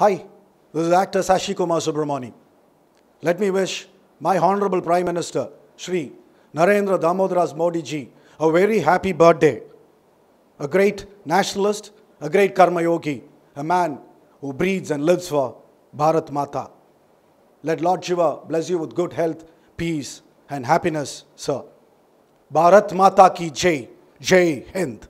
Hi, this is actor Sashi Kumar Subramani. Let me wish my Honorable Prime Minister, Sri Narendra Damodaras Modi ji, a very happy birthday. A great nationalist, a great karma yogi, a man who breathes and lives for Bharat Mata. Let Lord Shiva bless you with good health, peace and happiness, sir. Bharat Mata ki Jai, Jai Hind.